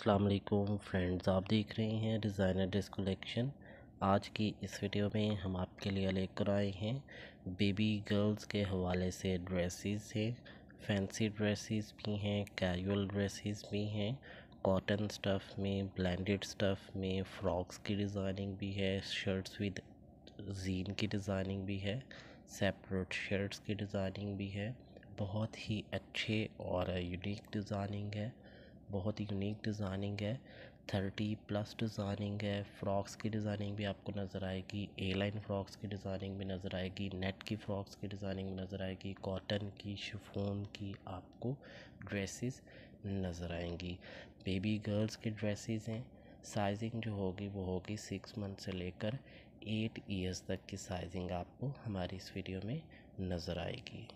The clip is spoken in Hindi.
अल्लाम फ्रेंड्स आप देख रहे हैं डिज़ाइनर ड्रेस कलेक्शन आज की इस वीडियो में हम आपके लिए लेकर आए हैं बेबी गर्ल्स के हवाले से ड्रेसेस हैं फैंसी ड्रेसेस भी हैं कैजुअल ड्रेसेस भी हैं कॉटन स्टफ़ में ब्लेंडेड स्टफ़ में फ़्रॉक्स की डिज़ाइनिंग भी है शर्ट्स विद जीन की डिज़ाइनिंग भी है सेपरेट शर्ट्स की डिज़ाइनिंग भी है बहुत ही अच्छे और यूनिक डिज़ाइनिंग है बहुत ही यूनिक डिज़ाइनिंग है थर्टी प्लस डिज़ाइनिंग है फ्रॉक्स की डिज़ाइनिंग भी आपको नज़र आएगी ए लाइन फ्रॉक्स की डिज़ाइनिंग भी नज़र आएगी नेट की फ्रॉक्स की डिज़ाइनिंग भी नज़र आएगी कॉटन की शिफोन की आपको ड्रेसेस नज़र आएंगी बेबी गर्ल्स की ड्रेसेस हैं साइजिंग जो होगी वो होगी सिक्स मंथ से लेकर एट ईयर्स तक की साइजिंग आपको हमारी इस वीडियो में नज़र आएगी